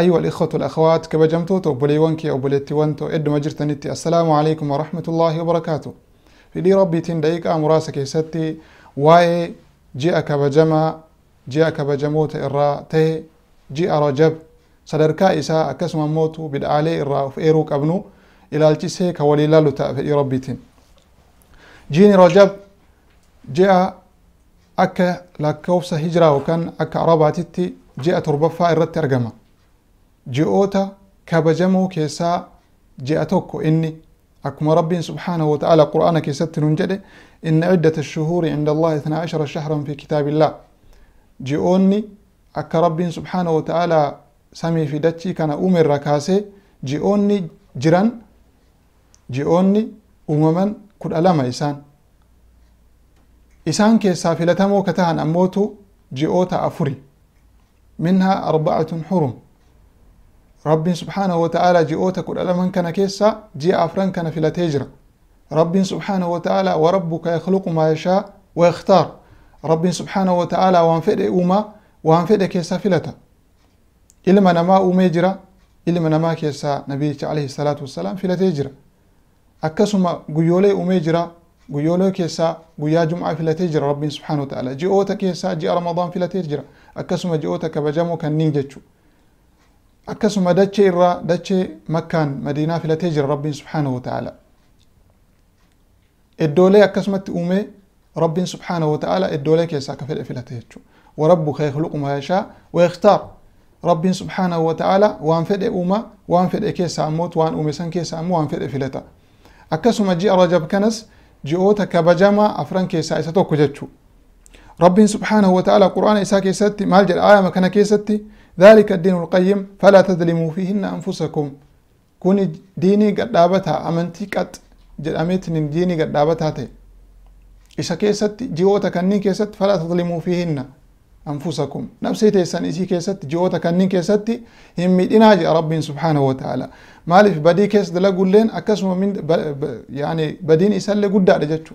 أيها الإخوة والأخوات كبجمتوتو بوليوانكي أو بوليتيوانتو إد تنتي السلام عليكم ورحمة الله وبركاته دي ربي تنديك أمراسك يستي واي جيء كبجما جيء كبجموت إرا تي جيء رجب صدر كائسا أكسما موتو بدعالي إرا إيروك أبنو إلى كولي وليلالو تأفئي ربي تن جيني رجب جي أكا لكوفس هجرة وكان أكا عرباتي جي تربفا إرا ترجمه جئوتا كبجمو كيسا جئتوكو إني أكما رب سبحانه وتعالى قرانا كيسات ننجده إن عدة الشهور عند الله 12 شهرا في كتاب الله جئوني أكا رب سبحانه وتعالى سامي في دتي كان أمر ركاسي جئوني جران جئوني أمما كل ألام إسان إسان كيسا في لتمو كتان أموتو جئوتا أفري منها أربعة حرم rabbiin subhaanahu wata'aalaa ji'oota kudha laman kana keessaa ji'a afran kana filatee jira rabbiin subhaanahu wata'aalaa warabbuka yakhluqu maa yashaa wa yakhtaar rabbiin subhaanahu wata'aalaa waan fedhe uumaa waan fedhe keessaa filata ilma namaa uumee jira ilma namaa keessaa nabiyicha alayhi salaatu wassalaam filatee jira akkasuma guyyoolee uumee jira guyyoolee keessaa guyyaa jum'aa filatee jira rabbiin subhaanahu wata'aalaa ji'oota keessaa ji'a ramadaan filatee jira akkasuma ji'oota kabajamoo kanniin jechuudha akkasuma dachee irraa dachee makkaan madiinaa filatee jira rabbiin subhaanahu ta'ala iddoolee akkasumatti uumee rabbiin subhaanahu ta'ala iddoolee keessaa akka fedhe filate jechuudha warabbuka yakhluqu maa yashaa wayakhtaar rabbiin subhaanahu wata'aala waan fedhe uuma waan fedhe keessa ammoo waan uume san keessa ammoo waan fedhe filata akkasuma ji'a rajab kanas ji'oota kabajamaa afran keessaa isa tokko jechuu rabbiin subhaanahu wata'aala qur'aana isaa keessatti maal jedha aayama kana keessatti ذلك الدين القيم فلا تظلموا فيهن أنفسكم كوني ديني قد دابتا أمنتي قد جدأمتن ديني قد دابتا تي إسا كيست جيوتا كنين كيست فلا تظلموا فيهن أنفسكم نفسي تيسان إسي كيست جيوتا كنين كيست هم إنا جاء رب سبحانه وتعالى مالف بدي كيس دلا قلين أكسم من يعني بدين إسان لقدار جاتشو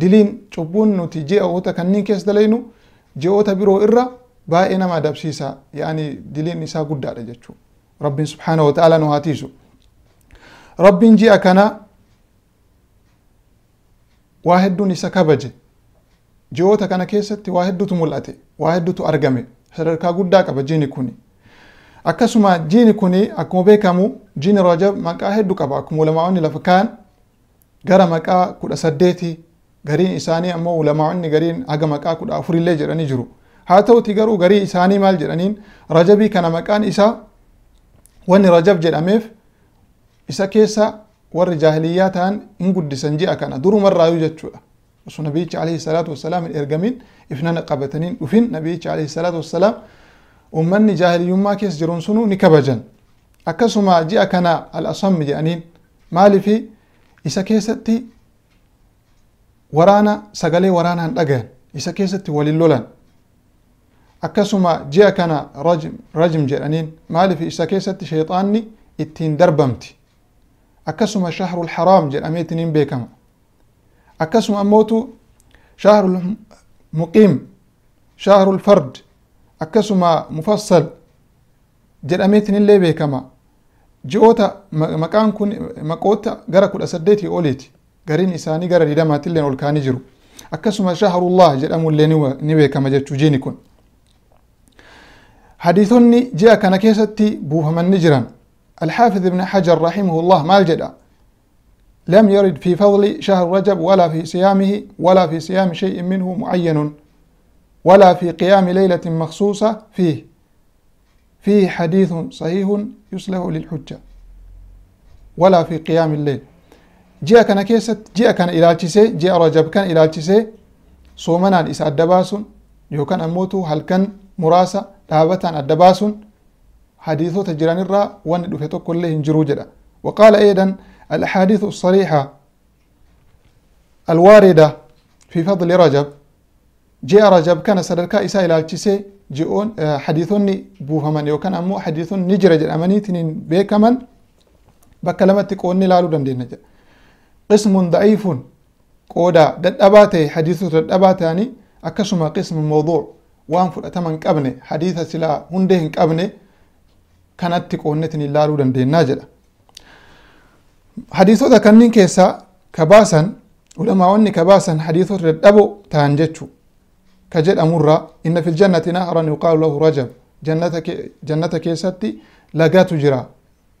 دلين شبون نتي جيوتا كنين كيس دلينو جيوتا برو إرّا baay'ee nama adabsiisa yaani diliin isaa guddaadha jechuu rabbiin subhaanahu wataaalaa nu haatiisu rabbiin ji'a kana waa hedduun isa kabaje ji'oota kana keessatti waa hedduutu mul'ate waa hedduutu argame sadarkaa guddaa qaba jiini kuni akkasuma jiini kuni akkuma beekamu jiini rajab maqaa hedduu qaba akkuma ulamaa'onni lafa kaan gara maqaa kudha saddeeti gariin isaanii ammoo ulamaa'onni gariin haga maqaa kudha afurillee jedhanii jiru haa ta'uti garuu garii isaanii maal jedhaniin rajabii kana maqaan isaa wanni rajab jedhameef isa keessa warri jaahiliyyaa ta'an hin guddisan ji'a kana durumarraayuu jechuudha osoo nabiyicha alayhi salaatu wassalaam hin ergamin ifnana qabataniin dhufin nabiyicha alayhi salaatu wassalaam ummanni jaahiliyyummaa keessa jiruun sunuu ni kabajan akkasuma ji'a kana al-asammi jedhaniin maalifi isa keessatti waraana sagalee waraanaan dhagayan isa keessatti walin lolan akkasuma ji'a kana rajim jedhaniin maaliif isa keessatti sheexaanni ittiin darbamti akkasuma shahrul haraam jedhamee ittiin beekama akkasuma ammootu shahrul muqiim shahrul fard akkasuma mufassal jedhamee ittiinillee beekama ji'oota maqaan kun maqoota gara kudha saddeetii oliiti gariin isaanii gara didamaatillee ol kaanii jiru akkasuma shahrullah jedhamu illee ni beekama jechuu jiini kun حديثني جاء كان كيستي بوهم نجرا الحافظ ابن حجر رحمه الله ما الجدى لم يرد في فضل شهر رجب ولا في صيامه ولا في صيام شيء منه معين ولا في قيام ليلة مخصوصة فيه فيه حديث صحيح يصلح للحجة ولا في قيام الليل جاء كان كيست جاء كان إلى جاء رجب كان إلى صومنان إسعد دباس يو كان أموتو هل كان muraasa dhaabataan adda baasuun تجران jiran وان wanni كله tokkoillee hin وقال أيضا الأحاديث الصريحة الواردة في فضل رجب جاء رجب كان سدركا إساء إلى الجسي جئون حديثون بوهمان يو كان أمو حديثون نجرج الأمانيتين بيكمن بكلمة قوني لالو دندين قسم ضعيف قودا دد أباتي حديثو دد أباتاني أكسما قسم موضوع waan fudhatama hin qabne hadiisa silaa hundee hin qabne kanatti qoonnetin illaaluu dandeennaa jedha hadiisota kannin keessaa kabaasan ulamaawwanni kabaasan hadiisota dadhaboo ta'an jechuu ka jedhamurraa inna fil jannati naharan yuqaalu lahu rajab jannata keessatti lagatu jira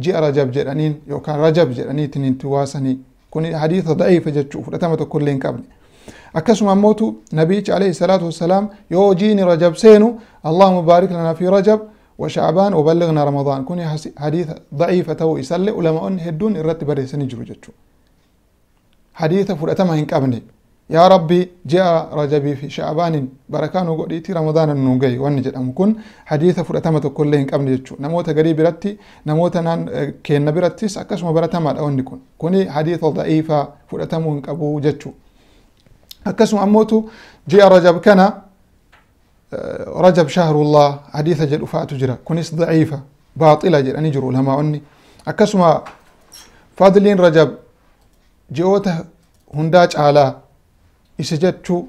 ji'a rajab jedhaniin yookaan rajab jedhanii ittiin itti waasanii kun hadiisa da'iifa jechuu fudhatama tokko illee hin qabne أكسم موت نبيك عليه الصلاة والسلام يوجيني رجب سينو الله مبارك لنا في رجب وشعبان وبلغنا رمضان كوني حديث ضعيفة تو يسلي أن هدون الرتب بري سنجرو حديث فرأتما هنك أبني يا ربي جاء رجبي في شعبان بركان وقديتي رمضان النوغي ونجد أم كن حديث فرأتما تقول هنك أبني جتشو نموت قريب رتي نموت نان كين نبرتيس أكسم برتما أو نكون كوني حديث ضعيفة فرأتما هنك أبو جتشو أكسم أموتو جاء رجب كان آه، رجب شهر الله حديث جل أفاة جرا كنس ضعيفة باطلة جل أني جرو لما أني أكسم فاضلين رجب جيوته هنداج على إسجد شو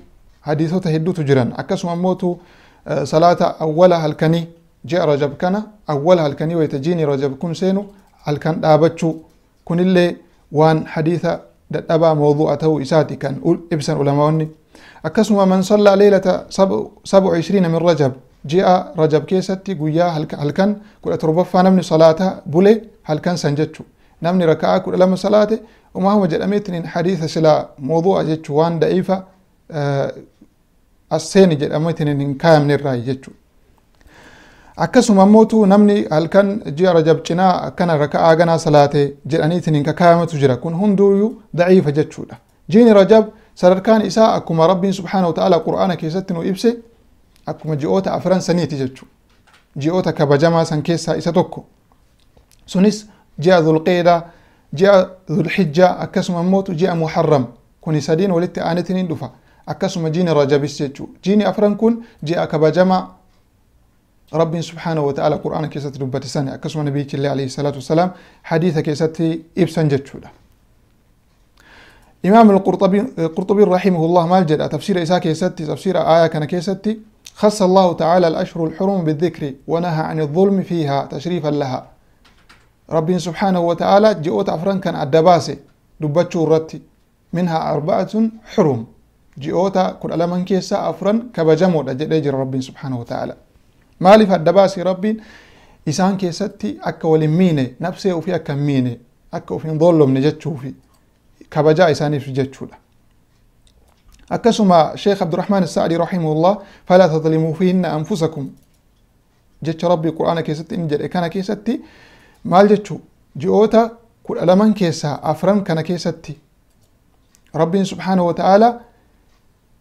حديثوته هدو تجران أكسم أموتو آه، صلاة أولها الكني جاء رجب كان أولها الكني ويتجيني رجب كن سينو الكن دابتشو كن اللي وان حديثة دتابا موضوع تو إساتي كان إبسن علماء أكسم من صلى ليلة سب سبع عشرين من رجب جاء رجب كيستي جويا هل هل كان كل أتربف نمني صلاته بلي هل كان سنجتشو نمني ركعة كل لما صلاته وما هو جل أميتني حديث سلا موضوع جتشوان ضعيفة أه السين جل أميتني إن كام نرى جتشو akkasuma ammoo namni halkan ji'a rajab cinaa akkanarra ka'aa ganaa salaate jedhaniitiin hin kakaayamatu jira kun hunduuyyuu daciifa jechuudha jiini rajab sadarkaan isaa akkuma rabbiin subxaana wata'ala qur'aana keessatti nu ibse akkuma ji'oota afran saniiti jechuu ji'oota kabajamaa san keessaa isa tokko sunis ji'a dhulqeedaa ji'a dhulxijjaa akkasuma ammootu ji'a muharram kuni sadiin walitti aanetiin hin dhufa akkasuma jiini rajabis jechuu jiini afran kun ji'a kabajamaa ربي سبحانه وتعالى قرآن كيسات keessatti dubbatisan أكسو nabiyyichi الله عليه الصلاة والسلام حديث كيسات إبسان جتشودة إمام القرطبي رحمه الله مال جدا تفسير إساء كيسات تفسير آية كان كيسات خص الله تعالى الأشهر الحرم بالذكر ونهى عن الظلم فيها تشريفا لها ربي سبحانه وتعالى جئوت أفران كان الدباسي دبتشو الرتي منها أربعة حرم جئوت كل ألمان كيسا أفران كبجمو جدا ربي سبحانه وتعالى maaliif adda baasi rabbiin isaan keessatti akka wal hin miine nabsee ofii akka hin miine akka of hin doollomne jechuufi kabajaa isaaniif jechuudha akkasuma sheekh abdurahmaan saadi rahimahullah falaa tadlimuu fihinna anfusakum jecha rabbii qur'aana keessatti inni jedhe kana keessatti maal jechuu ji'oota kudha laman keessaa afran kana keessatti rabbiin subhaanahu wa ta'aalaa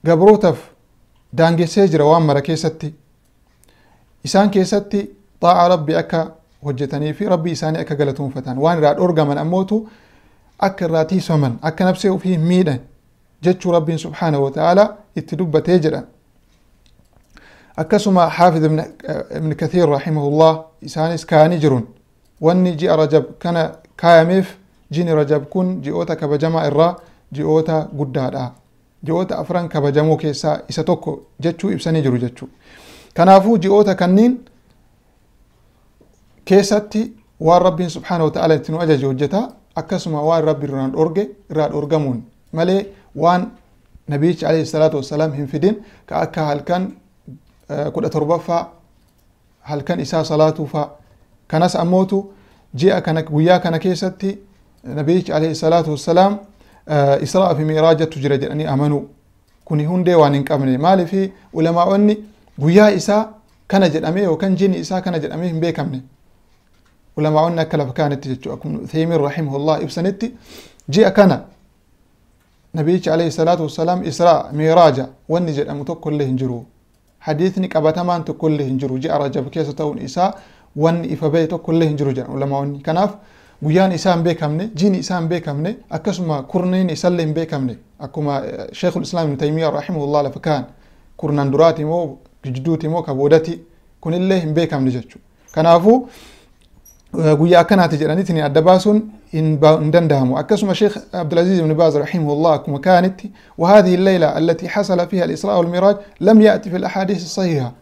gabrootaaf daangessee jira waan mara keessatti إسان كيساتي طاع ربي أكا وجتني في ربي إساني أكا قلتون فتان وان راد أرقى من أموتو أكا راتي سمن أكا نفسه فيه ميدا جتش ربي سبحانه وتعالى اتدب تجرا أكسما حافظ من كثير رحمه الله إساني سكاني جرون واني جي رجب كان كايميف جيني رجب كن جيوتا كبجمع الرا جيوتا قدادا جيوتا أفران كبجمو كيسا إساتوكو جتشو إبساني جرو جتشو kanaafuu ji'oota kanniin keessatti waan rabbiin subhaana wataala itti nu ajaje hojjeta akkasuma waan rabbi duraan dhorge irraa dhorgamuun malee waan nabiyichi alayhi salaatu wassalaam hin fidin ka akka halkan kudha torbaffaa halkan isaa salaatuufaa kanas ammootu ji'a kana guyyaa kana keessatti nabiyichi alayhi salaatu wassalaam israa fi miiraajattu jira jedhanii amanuu kuni hundee waan hin qabne maalifi ulamaa'onni guyyaa isaa kana jedhamee yookaan jini isaa kana jedhamee hin beekamne ulamaa'onni akka lafa kaanitti jechuudha kun Uthaymiin rahimahullah ibsanitti ji'a kana نبيك عليه الصلاة والسلام إسراء ميراجا ونجد أم تقول له انجرو حديثني قبتما أن تقول له انجرو جاء رجب كيسة تون إساء ون إفبي تقول له انجرو جان ولما وني كناف guyyaan isaa hin beekamne jiin isaa hin beekamne akkasuma kurneen isallee hin beekamne akkuma sheekhulislaam ibnu taymiya rahimahullah lafa kaan kurnan duraati immoo جدوتي مو كبودتي كن الله هم بيكام نجتشو كنافو غويا كان اتجرانيتني ادباسون ان بندندهمو اكسم الشيخ عبد العزيز بن باز رحمه الله كما كانت وهذه الليله التي حصل فيها الاسراء والمراج لم ياتي في الاحاديث الصحيحه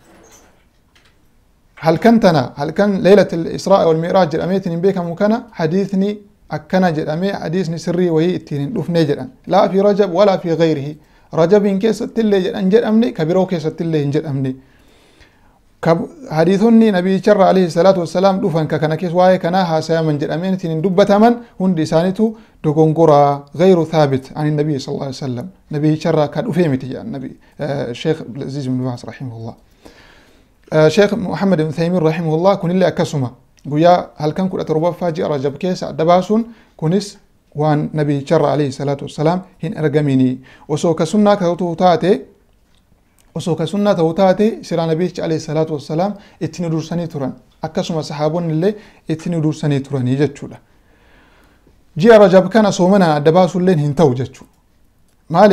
هل كنتنا هل كان ليله الاسراء والمراج اميتني بكم مكانا حديثني اكنا جرأمي حديثني سري وهي التين دوف لا في رجب ولا في غيره rajabiin keessatti illee jedhan jedhamne ka biroo keessatti illee hin jedhamne hadiisonni nabiyicharra alayhi salaatu wassalaam dhufan ka kana keessa waa'ee kanaa haasayaman jedhameen ittiin hin dubbataman hundi isaanitu dogongoraa gayru thaabit ani nabiy sal alla sallam nabiyicharra ka dhufee miti jedhan nabi sheekh aziz ibn baas rahimahullah sheekh muhammad ibn thaymiin rahimahullah kunillee akkasuma guyyaa halkan kudha torbaffaa ji'a rajab keessa adda baasuun kunis وان نبي شر عليه الصلاة والسلام هن أرقميني وسوك سنة توتاتي وسوك سنة توتاتي سيرا نبي عليه الصلاة والسلام اتني درساني تران أكسما صحابون اللي اتني درساني تران يجتشولا جي رجب كان صومنا دباس اللين هن تو جتشو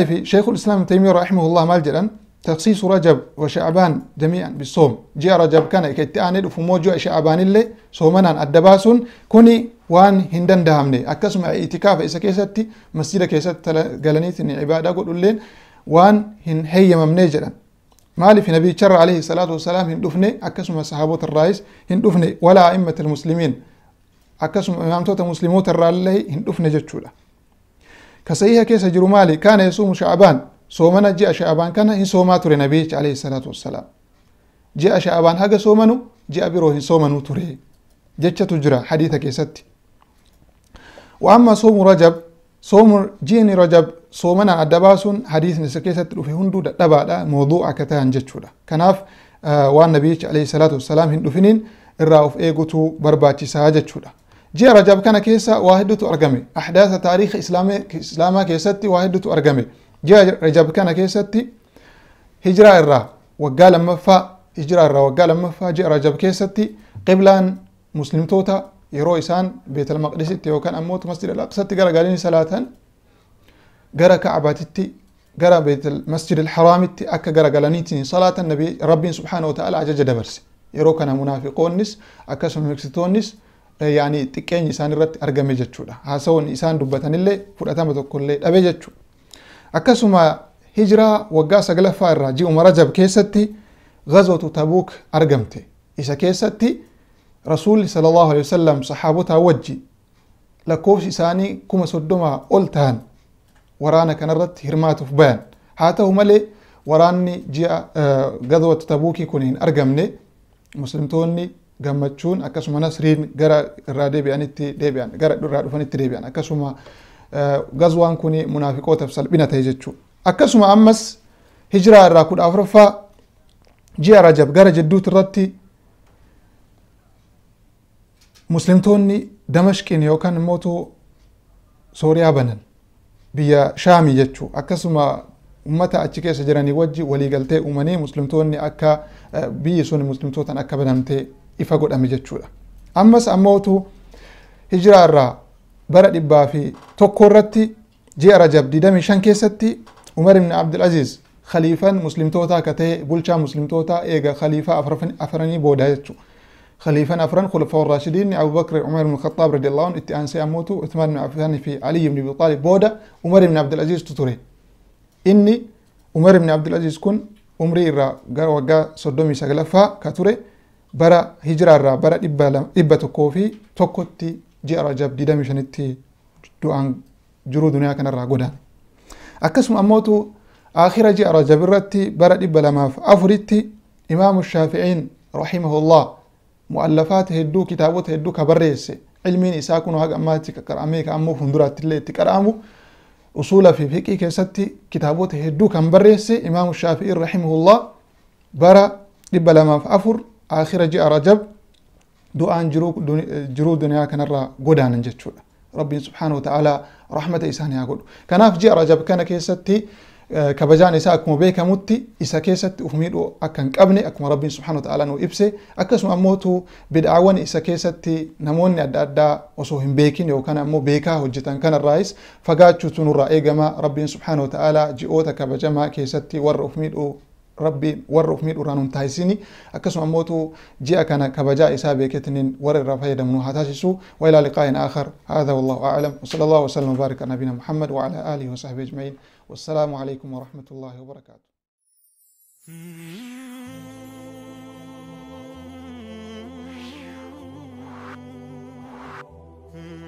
في شيخ الإسلام تيمير رحمه الله مالجرا تخصيص رجب وشعبان جميعا بالصوم جي رجب كان كتاني فموجو شعبان اللي صومنا الدباس كوني waan hin dandahamne akkasuma itikaafa isa keessatti masjida keessatti galaniitiin ibaadaa godhulleen waan hin heyyamamne jedhan maaliif nabiyicharra alayhi salaatu wasalaam hin dhufne akkasuma sahaabota irraayis hin dhufne walaa a'immata almuslimiin akkasuma imaamtoota musliimoota irraallee hin dhufne jechuudha ka sahiha keessa jiru maali kaana yesuumu sha'abaan soomana ji'a sha'abaan kana hin soomaa ture nabiyichi alayhi salaatu wasalaam ji'a sha'abaan haga soomanu ji'a biroo hin soomanuu ture jechatu jira hadiita keessatti وأما صوم رجب صوم جيني رجب صومنا أدباس حديث نسكيسة في هندو دبا موضوع كتان جتشودا كناف waan nabiyichi alayhi salaatu wassalaam hin dhufiniin irraa of eegutu barbaachisaa jechuudha ji'a rajab kana keessa waa hedduutu argame ahdaasa taariika islaamaa keessatti waa hedduutu argame ji'a rajab kana keessatti hijiraa irraa waggaa lammaffaa hijiraa irraa waggaa lammaffaa ji'a rajab keessatti qiblaan muslimtoota yeroo isaan beetalmaqdisitti yookaan ammoo masjida alaqsatti gara galanii salaatan gara kacbaatitti gara masjid alxaraamitti akka gara galaniitiin salaatan rabbiin subxaana wataala ajaja dabarse yeroo kana munaafiqoonnis akkasuma miksitoonnis yaani xiqqeenyi isaan irratti argame jechuudha haasawwan isaan dubbatanillee fudhatama tokkollee dhabe jechuudha akkasuma hijiraa waggaa saglaffaa irraa ji'uma rajab keessatti غزوة تبوك أرقمتي إذا كيستي rasuulli sala allahu alehi wasalam saxaabota wajji lakkoofsi isaanii kuma soddomaa ol tahan waraana kanarratti hirmaatuuf bayan haa ta'u malee waraanni ji'a gadwata tabuukii kun hin argamne muslimtoonni gammachuun akkasuma nasriin gara irraa deebi'anitti deebi'an gara irraa dhufanitti deebi'an akkasuma gazwaan kun munaafiqootaaf salphina ta'e jechuudha. Akkasuma ammas hijiraa irraa kudha afuraffaa ji'a rajab gara jidduuti irratti muslimtoonni damashqiin yookaan immoo sooriyaa banan biyya shaamii jechuu akkasuma ummata achi keessa jiranii wajji waliigaltee uumanii muslimtoonni akka biyyi sun muslimtootaan akka banamtee ifa godhame jechuudha. Ammas ammootu hijiraa irraa bara dhibbaa fi tokko irratti ji'a Rajab 25 keessatti Umar ibn Abdul Aziz khaliifan muslimtootaa akka ta'e bulchaa muslimtootaa eega khaliifaa afranii booda jechuudha. خليفة أفران خلفاء الراشدين أبو بكر عمر بن الخطاب رضي الله عنه اتئان أموتو عثمان بن عفان في علي بن أبي طالب بودا عمر بن عبد العزيز تطري إني عمر بن عبد العزيز كن عمري را وقا صدومي سقلفا كتري برا هجرة را برا إبا تكوفي تكوتي جيرا جاب ديدا مشانتي دوان جرو دنيا كان را قدان أكسم أموتو آخر جيرا جاب الرتي برا إبا لما أفرتي إمام الشافعين رحمه الله مؤلفات هدو كتابات هدو كبريس علمين إساء كنو هاق أماتي كقرأمي كأمو فندرات اللي تقرأمو أصول في فقه كيستي كتابات هدو كبريس إمام الشافعي رحمه الله برا دب لما فأفر آخر جاء رجب دعاء جرو جرو دنيا كنرى قدان جتشو ربي سبحانه وتعالى رحمة إساني أقول كناف جاء رجب كان كيستي kabajaan isaa akkuma beekamutti isa keessatti uf miidhuu akka hin qabne akkuma rabbiin subhaana ta'ala nu ibse akkasuma ammootu bid'aawwan isa keessatti namoonni adda addaa osoo hin beekin yookaan ammoo beekaa hojjetan kanarraayis fagaachuutu nurraa eegama rabbiin subhaana ta'ala ji'oota kabajamaa keessatti warra uf miidhuu rabbiin warra uf miidhuurraan hin taasisini akkasuma ammootu ji'a kana kabajaa isaa beeketiniin warra irraa fayyadamnu haa taasisu wailaa liqaa'in aakhar haadha wallahu aclam wasala allahu wasalam wabaarik ala nabiyina muhammad wa ala aalihi wa sahbihi ajma'iin والسلام عليكم ورحمة الله وبركاته Hmm.